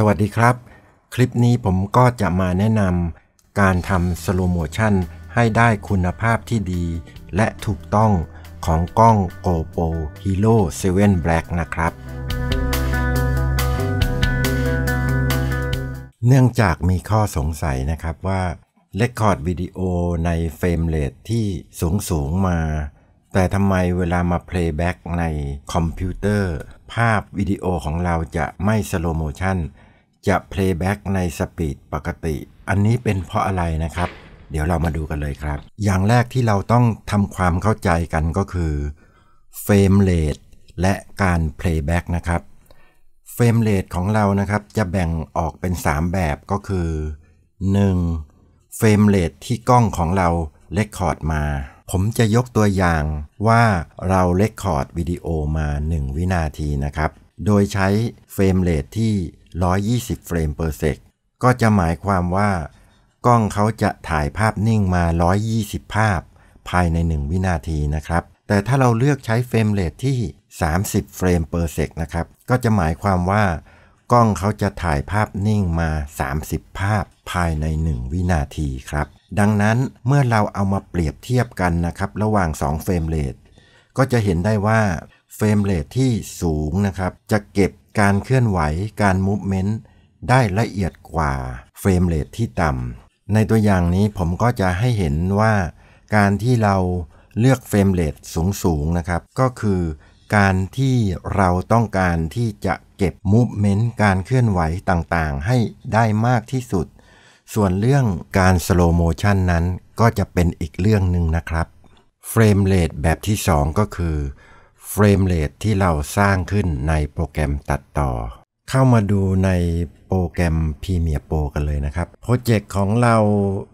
สวัสดีครับ คลิปนี้ผมก็จะมาแนะนำการทำสโลโมชันให้ได้คุณภาพที่ดี และถูกต้องของกล้อง GoPro Hero 7 Black นะครับ เนื่องจากมีข้อสงสัยนะครับว่าเลคคอร์ดวิดีโอในเฟรมเรทที่สูงสูงมา แต่ทำไมเวลามาเพลย์แบ็กในคอมพิวเตอร์ ภาพวิดีโอของเราจะไม่สโลโมชันจะเพลย์แบ็กในสปีดปกติ อันนี้เป็นเพราะอะไรนะครับ เดี๋ยวเรามาดูกันเลยครับ อย่างแรกที่เราต้องทำความเข้าใจกันก็คือเฟรมเรทและการเพลย์แบ็กนะครับ เฟรมเรทของเรานะครับจะแบ่งออกเป็น 3 แบบก็คือ 1. เฟรมเรทที่กล้องของเราเลคคอร์ดมา ผมจะยกตัวอย่างว่าเราเลคคอร์ดวิดีโอมา 1 วินาทีนะครับ โดยใช้เฟรมเรทที่120เฟรมเปอร์เซก ก็จะหมายความว่ากล้องเขาจะถ่ายภาพนิ่งมา 120 ภาพภายใน 1 วินาทีนะครับ แต่ถ้าเราเลือกใช้เฟรมเรทที่ 30เฟรมเปอร์เซกนะครับ ก็จะหมายความว่ากล้องเขาจะถ่ายภาพนิ่งมา 30 ภาพภายใน 1 วินาทีครับ ดังนั้นเมื่อเราเอามาเปรียบเทียบกันนะครับ ระหว่าง2เฟรมเรท ก็จะเห็นได้ว่าเฟรมเรทที่สูงนะครับจะเก็บการเคลื่อนไหว การมูฟเมนต์ได้ละเอียดกว่าเฟรมเรทที่ต่ำ ในตัวอย่างนี้ผมก็จะให้เห็นว่า การที่เราเลือกเฟรมเรทสูงๆนะครับ ก็คือการที่เราต้องการที่จะเก็บมูฟเมนต์การเคลื่อนไหวต่างๆ ให้ได้มากที่สุด ส่วนเรื่องการสโลโมชันนั้นก็จะเป็นอีกเรื่องหนึ่งนะครับเฟรมเรทแบบที่ 2 ก็คือเฟรมเรทที่เราสร้างขึ้นในโปรแกรมตัดต่อ เข้ามาดูในโปรแกรม Premiere Pro กันเลยนะครับ โปรเจกต์ของเรา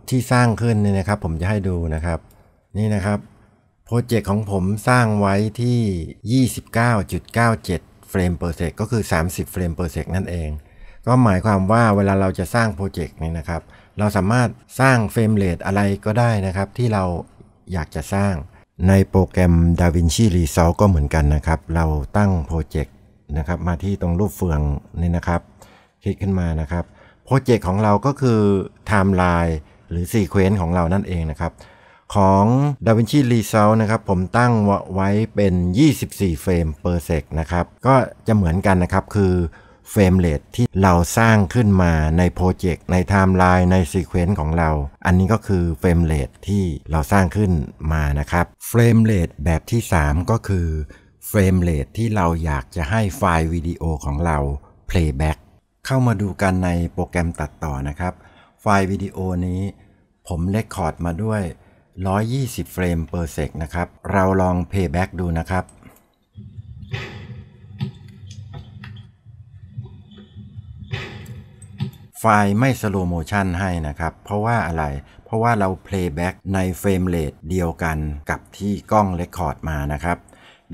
ที่สร้างขึ้นเนี่ยนะครับ ผมจะให้ดูนะครับ นี่นะครับ โปรเจกต์ของผมสร้างไว้ที่ 29.97เฟรมเปอร์เซกก็คือ 30เฟรมเปอร์เซกนั่นเอง ก็หมายความว่าเวลาเราจะสร้างโปรเจกต์นี้นะครับ เราสามารถสร้างเฟรมเรทอะไรก็ได้นะครับ ที่เราอยากจะสร้างในโปรแกรม DaVinci Resolve ก็เหมือนกันนะครับ เราตั้งโปรเจกต์นะครับ มาที่ตรงรูปเฟืองนี่นะครับ คลิกขึ้นมานะครับโปรเจกต์ของเราก็คือไทม์ไลน์หรือซีเควนซ์ของเรานั่นเองนะครับ ของ DaVinci Resolve นะครับ ผมตั้งไว้เป็น 24เฟรม per sec นะครับก็จะเหมือนกันนะครับคือเฟรมเรทที่เราสร้างขึ้นมาในโปรเจกต์ในไทม์ไลน์ในซีเควนซ์ของเรา อันนี้ก็คือเฟรมเรทที่เราสร้างขึ้นมานะครับ เฟรมเรทแบบที่ 3 ก็คือเฟรมเรทที่เราอยากจะให้ไฟล์วิดีโอของเราเพลย์แบ็กเข้ามาดูกันในโปรแกรมตัดต่อนะครับ ไฟล์วิดีโอนี้ผมเลคคอร์ดมาด้วย 120เฟรมเปอร์เซกนะครับ เราลองเพลย์แบ็กดูนะครับไฟล์ไม่สโลโมชันให้นะครับ เพราะว่าอะไรเพราะว่าเราเพลย์แบ็กในเฟรมเรทเดียวกันกับที่กล้องเรคคอร์ดมานะครับ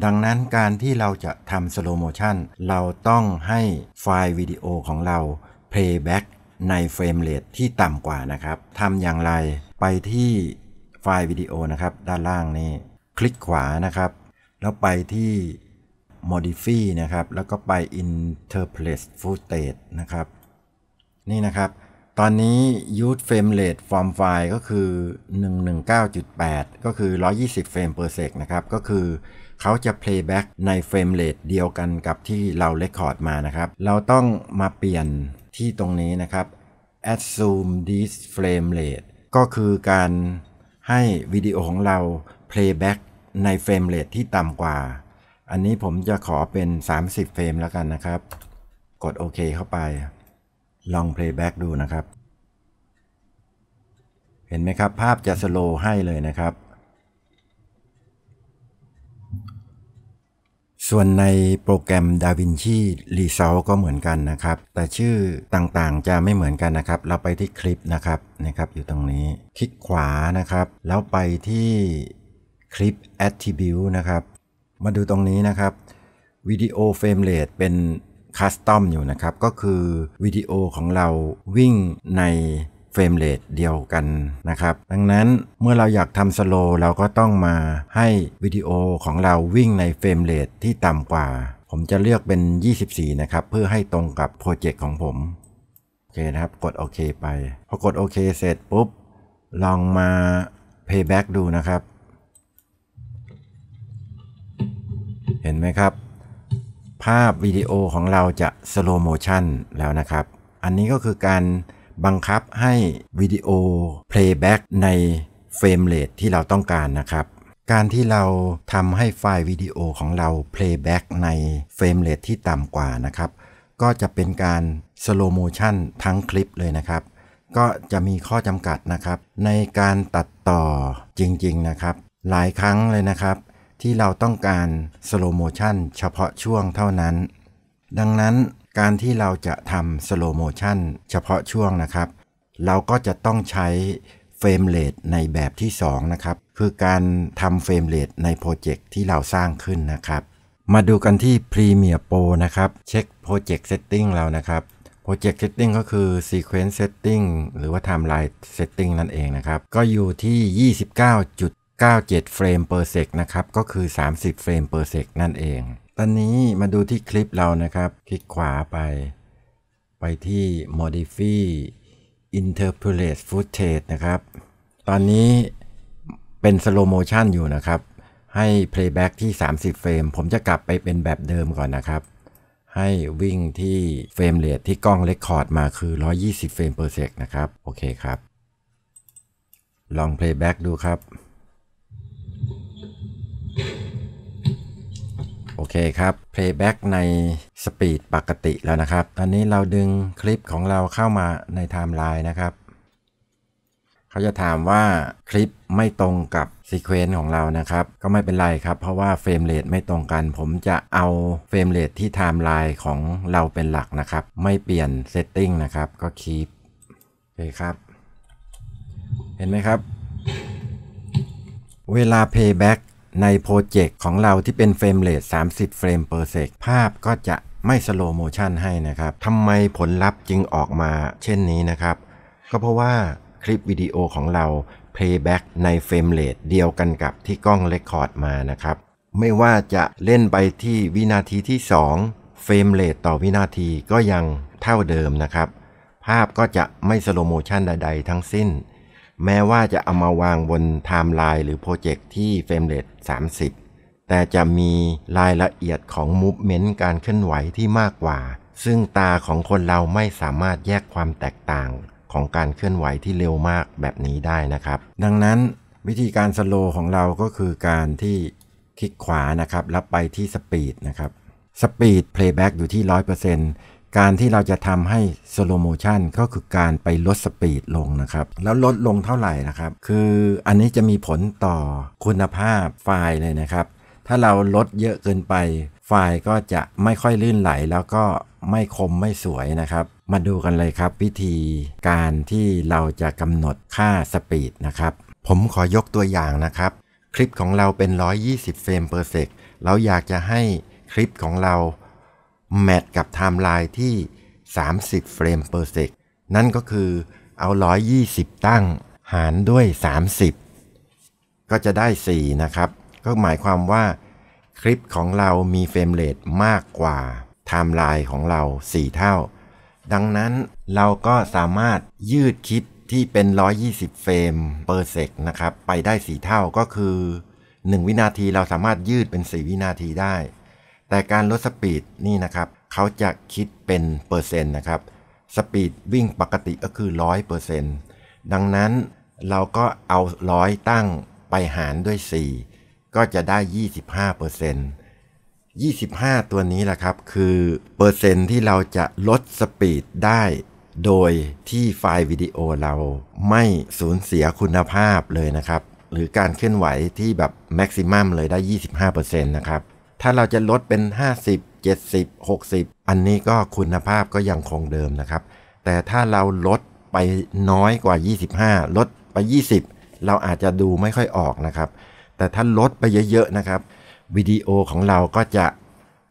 ดังนั้นการที่เราจะทำสโลโมชันเราต้องให้ไฟล์วิดีโอของเราเพลย์แบ็กในเฟรมเรทที่ต่ำกว่านะครับทำอย่างไรไปที่ไฟล์วิดีโอนะครับด้านล่างนี้ คลิกขวานะครับ แล้วไปที่ modify นะครับ แล้วก็ไป i n t e r p l e t footage นะครับนี่นะครับ ตอนนี้ Youth Frame Rate Form File ก็คือ 119.8 ก็คือ120เฟรม per sec นะครับ ก็คือเขาจะ playback ในเฟรมเรทเดียวกันกับที่เราเลคคอร์ดมานะครับ เราต้องมาเปลี่ยนที่ตรงนี้นะครับ assume this frame rate ก็คือการให้วิดีโอของเรา playback ในเฟรมเรทที่ต่ำกว่า อันนี้ผมจะขอเป็น 30เฟรมแล้วกันนะครับ กดโอเคเข้าไปลอง playback ดูนะครับ เห็นไหมครับภาพจะสโลให้เลยนะครับ ส่วนในโปรแกรม DaVinci Resolve ก็เหมือนกันนะครับ แต่ชื่อต่างๆจะไม่เหมือนกันนะครับ เราไปที่คลิปนะครับ นะครับอยู่ตรงนี้ คลิกขวานะครับ แล้วไปที่คลิป Attribute นะครับ มาดูตรงนี้นะครับวิดีโอเฟรมเรทเป็นคัสตอมอยู่นะครับก็คือวิดีโอของเราวิ่งใน เฟรมเรทเดียวกันนะครับ ดังนั้นเมื่อเราอยากทำสโลเราก็ต้องมาให้วิดีโอของเราวิ่งในเฟรมเรทที่ต่ำกว่า ผมจะเลือกเป็น 24 นะครับ เพื่อให้ตรงกับโปรเจกต์ของผมโอเคนะครับ กดโอเคไป พอกดโอเคเสร็จปุ๊บ ลองมา p พ a y b a c k ดูนะครับ เห็นไหมครับภาพวิดีโอของเราจะสโลโมชันแล้วนะครับ อันนี้ก็คือการบังคับให้วิดีโอเพลย์แบ็กในเฟรมเรทที่เราต้องการนะครับ การที่เราทำให้ไฟล์วิดีโอของเราเพลย์แบ็กในเฟรมเรทที่ต่ำกว่านะครับ ก็จะเป็นการสโลโมชันทั้งคลิปเลยนะครับ ก็จะมีข้อจำกัดนะครับ ในการตัดต่อจริงๆนะครับ หลายครั้งเลยนะครับที่เราต้องการสโลโมชันเฉพาะช่วงเท่านั้น ดังนั้นการที่เราจะทำสโลโมชันเฉพาะช่วงนะครับ เราก็จะต้องใช้เฟรมเรทในแบบที่ 2 นะครับ คือการทำเฟรมเรทในโปรเจกต์ที่เราสร้างขึ้นนะครับ มาดูกันที่ Premiere Pro นะครับ เช็คโปรเจกต์เซตติ้งเรานะครับ โปรเจกต์เซตติ้งก็คือ Sequence Setting หรือว่า Timeline Setting นั่นเองนะครับ ก็อยู่ที่97เฟรมเปอร์เซกนะครับก็คือ 30เฟรมเปอร์เซกนั่นเอง ตอนนี้มาดูที่คลิปเรานะครับ คลิกขวาไปไปที่ modify interpolate footage นะครับ ตอนนี้เป็น slow motion อยู่นะครับ ให้ playback ที่ 30เฟรมผมจะกลับไปเป็นแบบเดิมก่อนนะครับ ให้วิ่งที่เฟรมเรทที่กล้องเรคคอร์ดมาคือ 120เฟรมเปอร์เซกนะครับ โอเคครับ ลอง playback ดูครับโอเคครับ Playback ในสปีดปกติแล้วนะครับ ตอนนี้เราดึงคลิปของเราเข้ามาในไทม์ไลน์นะครับ เขาจะถามว่าคลิปไม่ตรงกับซีเควนต์ของเรานะครับ ก็ไม่เป็นไรครับ เพราะว่าเฟรมเรทไม่ตรงกัน ผมจะเอาเฟรมเรทที่ไทม์ไลน์ของเราเป็นหลักนะครับ ไม่เปลี่ยนเซตติ้งนะครับ ก็คีปโอเคครับ เห็นไหมครับ เวลา playback ในโปรเจกต์ของเราที่เป็นเฟรมเรท30 เฟรมเปอร์เซก ภาพก็จะไม่สโลโมชันให้นะครับ ทำไมผลลัพธ์จึงออกมาเช่นนี้นะครับ ก็เพราะว่าคลิปวิดีโอของเราเพลย์แบ็กในเฟรมเรทเดียวกันกับที่กล้องเลคคอร์ดมานะครับ ไม่ว่าจะเล่นไปที่วินาทีที่2เฟรมเรทต่อวินาทีก็ยังเท่าเดิมนะครับ ภาพก็จะไม่สโลโมชันใดๆทั้งสิ้นแม้ว่าจะเอามาวางบนไทม์ไลน์หรือโปรเจกต์ที่เฟรมเรท30 แต่จะมีรายละเอียดของมูฟเมนต์การเคลื่อนไหวที่มากกว่า ซึ่งตาของคนเราไม่สามารถแยกความแตกต่างของการเคลื่อนไหวที่เร็วมากแบบนี้ได้นะครับ ดังนั้นวิธีการสโลของเราก็คือการที่คลิกขวานะครับแล้วไปที่สปีดนะครับสปีดเพลย์แบ็กอยู่ที่ 100%การที่เราจะทำให้สโลโมชันก็คือการไปลดสปีดลงนะครับ แล้วลดลงเท่าไหร่นะครับ คืออันนี้จะมีผลต่อคุณภาพไฟล์เลยนะครับ ถ้าเราลดเยอะเกินไป ไฟล์ก็จะไม่ค่อยลื่นไหล แล้วก็ไม่คมไม่สวยนะครับ มาดูกันเลยครับ วิธีการที่เราจะกำหนดค่าสปีดนะครับ ผมขอยกตัวอย่างนะครับ คลิปของเราเป็น 120เฟรมเปอร์เซกเราอยากจะให้คลิปของเราแมทกับไทม์ไลน์ที่ 30เฟรมเปอร์เซก นั่นก็คือเอา 120 ตั้ง หารด้วย 30 ก็จะได้ 4 นะครับ ก็หมายความว่าคลิปของเรามีเฟรมเรทมากกว่าไทม์ไลน์ของเรา 4 เท่า ดังนั้นเราก็สามารถยืดคลิปที่เป็น 120เฟรมเปอร์เซกนะครับไปได้ 4 เท่าก็คือ 1 วินาทีเราสามารถยืดเป็น 4 วินาทีได้แต่การลดสปีดนี่นะครับ เขาจะคิดเป็นเปอร์เซ็นต์นะครับ สปีดวิ่งปกติก็คือ 100%ดังนั้นเราก็เอา 100 ตั้งไปหารด้วย 4 ก็จะได้ 25% 25 ตัวนี้แหละครับคือเปอร์เซ็นต์ที่เราจะลดสปีดได้โดยที่ไฟล์วิดีโอเราไม่สูญเสียคุณภาพเลยนะครับ หรือการเคลื่อนไหวที่แบบแม็กซิมัมเลยได้ 25%นะครับถ้าเราจะลดเป็น 50 70 60 อันนี้ก็คุณภาพก็ยังคงเดิมนะครับ แต่ถ้าเราลดไปน้อยกว่า 25 ลดไป 20 เราอาจจะดูไม่ค่อยออกนะครับ แต่ถ้าลดไปเยอะๆนะครับวิดีโอของเราก็จะ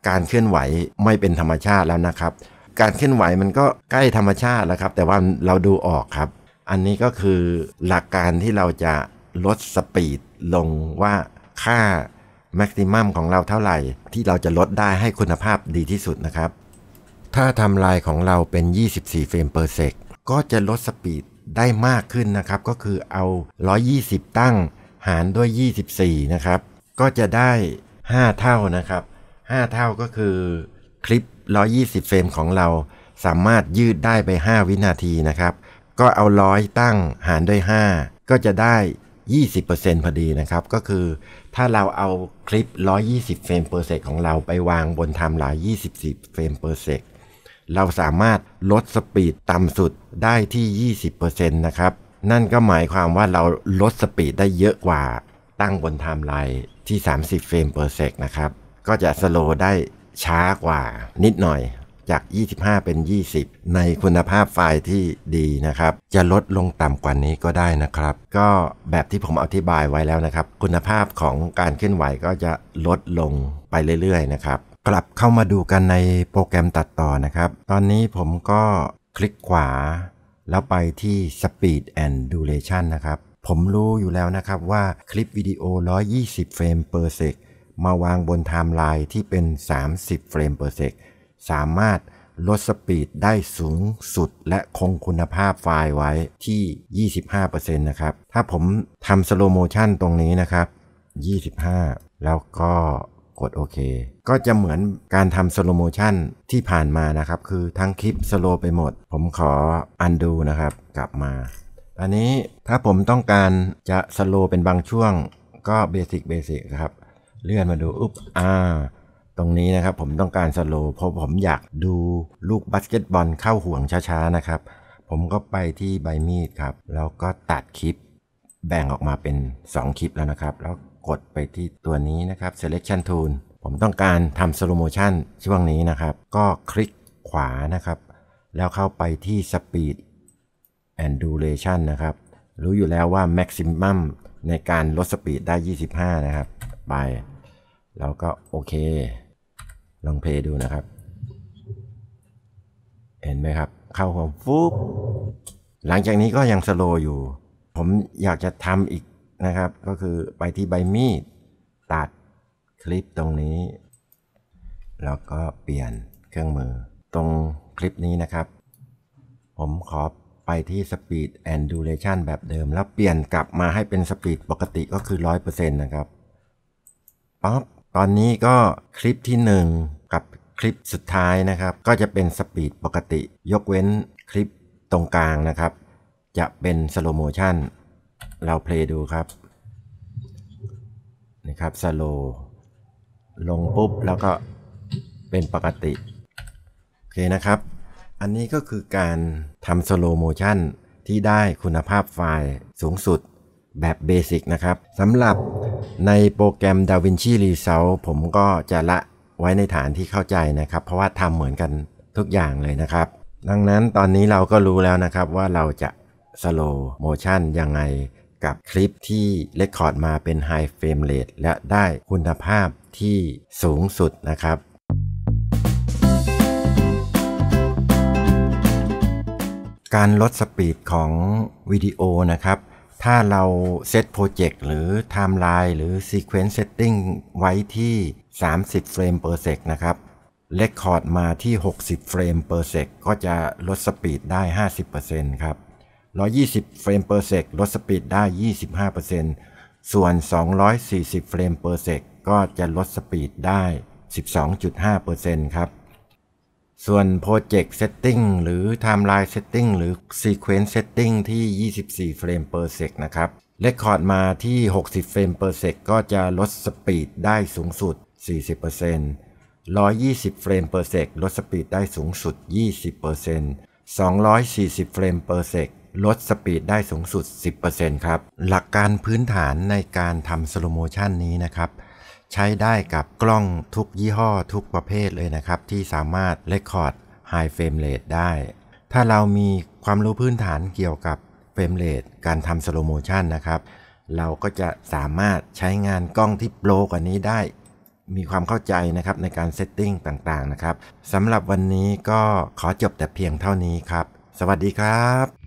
การเคลื่อนไหวไม่เป็นธรรมชาติแล้วนะครับ การเคลื่อนไหวมันก็ใกล้ธรรมชาติแล้วครับ แต่ว่าเราดูออกครับ อันนี้ก็คือหลักการที่เราจะลดสปีดลงว่าค่าแม็กซิมัมของเราเท่าไหร่ที่เราจะลดได้ให้คุณภาพดีที่สุดนะครับ ถ้าทำลายของเราเป็น 24 เฟรมเปอร์เซกก็จะลดสปีดได้มากขึ้นนะครับ ก็คือเอา 120 ตั้ง หารด้วย 24นะครับก็จะได้ 5 เท่านะครับ 5 เท่าก็คือคลิป 120 เฟรมของเรา สามารถยืดได้ไป 5 วินาทีนะครับ ก็เอา 100 ตั้งหารด้วย 5 ก็จะได้20%พอดีนะครับ ก็คือถ้าเราเอาคลิป120เฟรมเปอร์เซกของเราไปวางบนไทม์ไลน์24เฟรมเปอร์เซกเราสามารถลดสปีดต่ำสุดได้ที่ 20%นะครับ นั่นก็หมายความว่าเราลดสปีดได้เยอะกว่าตั้งบนไทม์ไลน์ที่30เฟรมเปอร์เซกนะครับ ก็จะสโลได้ช้ากว่านิดหน่อยจาก 25 เป็น 20 ในคุณภาพไฟล์ที่ดีนะครับ จะลดลงต่ำกว่านี้ก็ได้นะครับ ก็แบบที่ผมอธิบายไว้แล้วนะครับ คุณภาพของการเคลื่อนไหวก็จะลดลงไปเรื่อยๆนะครับ กลับเข้ามาดูกันในโปรแกรมตัดต่อนะครับ ตอนนี้ผมก็คลิกขวา แล้วไปที่ Speed and Duration นะครับ ผมรู้อยู่แล้วนะครับว่าคลิปวิดีโอ120เฟรม per sec มาวางบนไทม์ไลน์ที่เป็น 30เฟรม per sec สามารถลดสปีดได้สูงสุดและคงคุณภาพไฟล์ไว้ที่ 25%นะครับถ้าผมทำสโลโมชันตรงนี้นะครับ 25 แล้วก็กดโอเค ก็จะเหมือนการทำสโลโมชันที่ผ่านมานะครับ คือทั้งคลิปสโลไปหมด ผมขออันดูนะครับ กลับมาอันนี้ถ้าผมต้องการจะสโลเป็นบางช่วงก็เบสิกเบสิกครับ เลื่อนมาดูอุ๊บอ่าตรงนี้นะครับผมต้องการสโลเพราะผมอยากดูลูกบาสเกตบอลเข้าห่วงช้าๆนะครับ ผมก็ไปที่ใบมีดครับ แล้วก็ตัดคลิปแบ่งออกมาเป็น 2 คลิปแล้วนะครับ แล้วกดไปที่ตัวนี้นะครับ selection tool ผมต้องการทำ slow motion ช่วงนี้นะครับ ก็คลิกขวานะครับ แล้วเข้าไปที่ speed and duration นะครับ รู้อยู่แล้วว่า maximum ในการลดสปีดได้ 25 นะครับไป แล้วก็โอเคลองเพลย์ดูนะครับ เห็นไหมครับเข้าวามฟุ๊บหลังจากนี้ก็ยังสโลอยู่ ผมอยากจะทำอีกนะครับ ก็คือไปที่ใบมีดตัดคลิปตรงนี้ แล้วก็เปลี่ยนเครื่องมือ ตรงคลิปนี้นะครับ ผมขอไปที่ Speed and Duration แบบเดิม แล้วเปลี่ยนกลับมาให้เป็น Speed ปกติก็คือ 100%นะครับป๊อปอนนี้ก็คลิปที่1กับคลิปสุดท้ายนะครับ ก็จะเป็นสปีดปกติยกเว้นคลิปตรงกลางนะครับ จะเป็นสโลโมชันเราเพลย์ดูครับนะครับสโลลงปุ๊บแล้วก็เป็นปกติ โอเคนะครับ อันนี้ก็คือการทำสโลโมชันที่ได้คุณภาพไฟล์สูงสุดแบบเบสิกนะครับสำหรับในโปรแกรม DaVinci Resolve ผมก็จะละไว้ในฐานที่เข้าใจนะครับ เพราะว่าทำเหมือนกันทุกอย่างเลยนะครับ ดังนั้นตอนนี้เราก็รู้แล้วนะครับว่าเราจะสโลว์โมชันยังไง กับคลิปที่เลคคอร์ดมาเป็นไฮเฟรมเรทและได้คุณภาพที่สูงสุดนะครับ การลดสปีดของวิดีโอนะครับถ้าเราเซตโปรเจกต์หรือไทม์ไลน์หรือซีเควนซ์เซตติ้งไว้ที่30เฟรม per sec นะครับ เลคคอร์ดมาที่ 60เฟรม per sec ก็จะลดสปีดได้ 50%ครับ120เฟรม per sec ลดสปีดได้ 25%ส่วน 240เฟรม per sec ก็จะลดสปีดได้ 12.5%ครับส่วนโปรเจกต์เซตติ้งหรือไทม์ไลน์เซตติ้งหรือซีเควนซ์เซตติ้งที่ 24 frame per sec นะครับเลคคอร์ดมาที่ 60 เฟรมเ per sec ก็จะลดสปีดได้สูงสุด 40% 120 frame per sec ลดสปีดได้สูงสุด 20% 240 frame per sec ลดสปีดได้สูงสุด 10%ครับหลักการพื้นฐานในการทำสโลโมชันนี้นะครับใช้ได้กับกล้องทุกยี่ห้อทุกประเภทเลยนะครับ ที่สามารถเรคคอร์ดไฮเฟรมเรทได้ ถ้าเรามีความรู้พื้นฐานเกี่ยวกับเฟรมเรทการทำสโลโมชันนะครับ เราก็จะสามารถใช้งานกล้องที่โปรกว่านี้ได้ มีความเข้าใจนะครับในการเซตติ้งต่างๆนะครับสำหรับวันนี้ก็ขอจบแต่เพียงเท่านี้ครับ สวัสดีครับ